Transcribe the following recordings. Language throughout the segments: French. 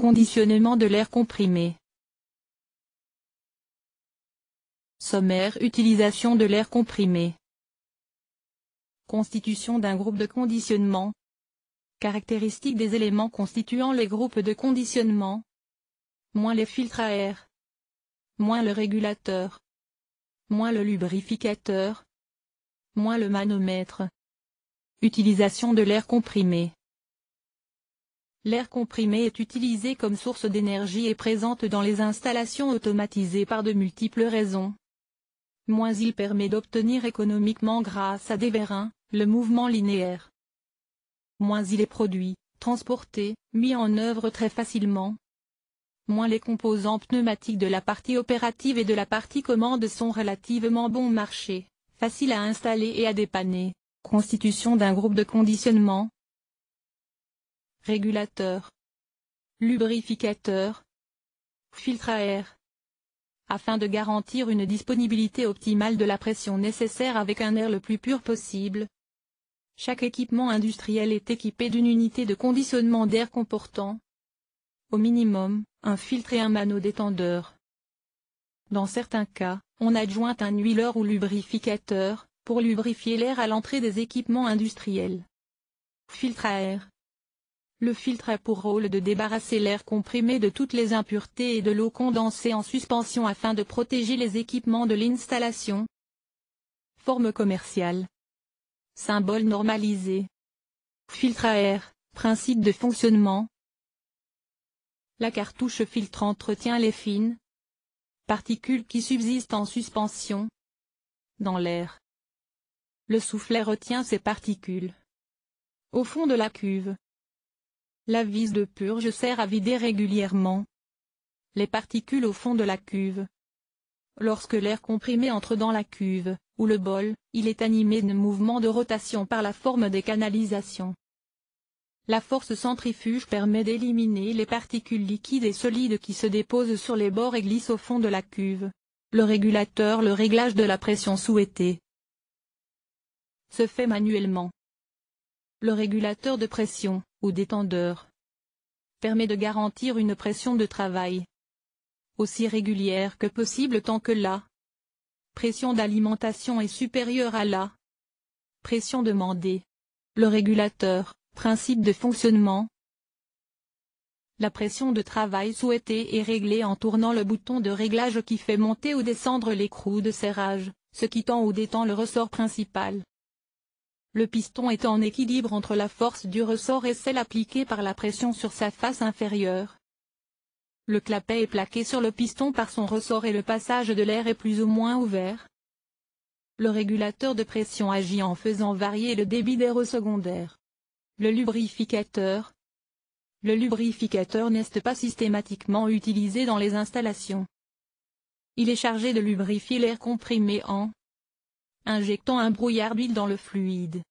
Conditionnement de l'air comprimé. Sommaire Utilisation de l'air comprimé. Constitution d'un groupe de conditionnement. Caractéristiques des éléments constituant les groupes de conditionnement. Moins les filtres à air. Moins le régulateur. Moins le lubrificateur. Moins le manomètre. Utilisation de l'air comprimé. L'air comprimé est utilisé comme source d'énergie et présente dans les installations automatisées par de multiples raisons. Moins il permet d'obtenir économiquement grâce à des vérins, le mouvement linéaire. Moins il est produit, transporté, mis en œuvre très facilement. Moins les composants pneumatiques de la partie opérative et de la partie commande sont relativement bon marché, faciles à installer et à dépanner. Constitution d'un groupe de conditionnement, Régulateur. Lubrificateur. Filtre à air. Afin de garantir une disponibilité optimale de la pression nécessaire avec un air le plus pur possible, chaque équipement industriel est équipé d'une unité de conditionnement d'air comportant, au minimum, un filtre et un manodétendeur. détendeur. Dans certains cas, on adjoint un huileur ou lubrificateur, pour lubrifier l'air à l'entrée des équipements industriels. Filtre à air. Le filtre a pour rôle de débarrasser l'air comprimé de toutes les impuretés et de l'eau condensée en suspension afin de protéger les équipements de l'installation. Forme commerciale. Symbole normalisé. Filtre à air, principe de fonctionnement. La cartouche filtre entretient les fines particules qui subsistent en suspension dans l'air. Le soufflet retient ces particules au fond de la cuve. La vis de purge sert à vider régulièrement les particules au fond de la cuve. Lorsque l'air comprimé entre dans la cuve, ou le bol, il est animé d'un mouvement de rotation par la forme des canalisations. La force centrifuge permet d'éliminer les particules liquides et solides qui se déposent sur les bords et glissent au fond de la cuve. Le régulateur le réglage de la pression souhaitée se fait manuellement. Le régulateur de pression, ou détendeur, permet de garantir une pression de travail aussi régulière que possible tant que la pression d'alimentation est supérieure à la pression demandée. Le régulateur, principe de fonctionnement. La pression de travail souhaitée est réglée en tournant le bouton de réglage qui fait monter ou descendre l'écrou de serrage, ce qui tend ou détend le ressort principal. Le piston est en équilibre entre la force du ressort et celle appliquée par la pression sur sa face inférieure. Le clapet est plaqué sur le piston par son ressort et le passage de l'air est plus ou moins ouvert. Le régulateur de pression agit en faisant varier le débit d'air au secondaire. Le lubrificateur Le lubrificateur n'est pas systématiquement utilisé dans les installations. Il est chargé de lubrifier l'air comprimé en injectant un brouillard d'huile dans le fluide.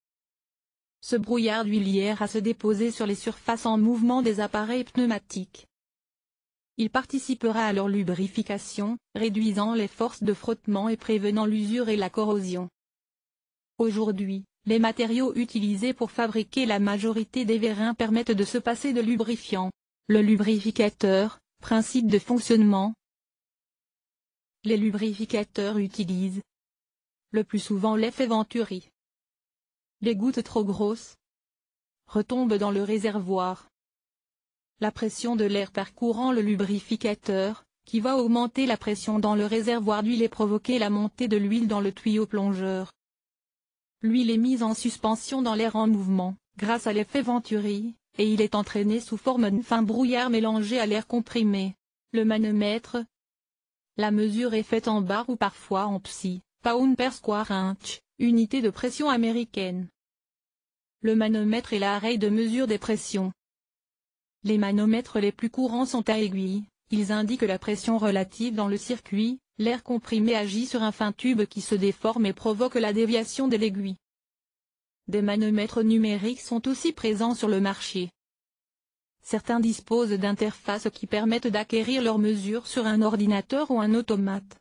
Ce brouillard d'huilière a se déposer sur les surfaces en mouvement des appareils pneumatiques. Il participera à leur lubrification, réduisant les forces de frottement et prévenant l'usure et la corrosion. Aujourd'hui, les matériaux utilisés pour fabriquer la majorité des vérins permettent de se passer de lubrifiant. Le lubrificateur, principe de fonctionnement, les lubrificateurs utilisent, le plus souvent l'effet Venturi. Les gouttes trop grosses retombent dans le réservoir. La pression de l'air parcourant le lubrificateur, qui va augmenter la pression dans le réservoir d'huile et provoquer la montée de l'huile dans le tuyau plongeur. L'huile est mise en suspension dans l'air en mouvement, grâce à l'effet Venturi, et il est entraîné sous forme d'un fin brouillard mélangé à l'air comprimé. Le manomètre, la mesure est faite en bar ou parfois en psy pound per square inch, unité de pression américaine. Le manomètre est l'arrêt de mesure des pressions. Les manomètres les plus courants sont à aiguille, ils indiquent la pression relative dans le circuit, l'air comprimé agit sur un fin tube qui se déforme et provoque la déviation de l'aiguille. Des manomètres numériques sont aussi présents sur le marché. Certains disposent d'interfaces qui permettent d'acquérir leurs mesures sur un ordinateur ou un automate.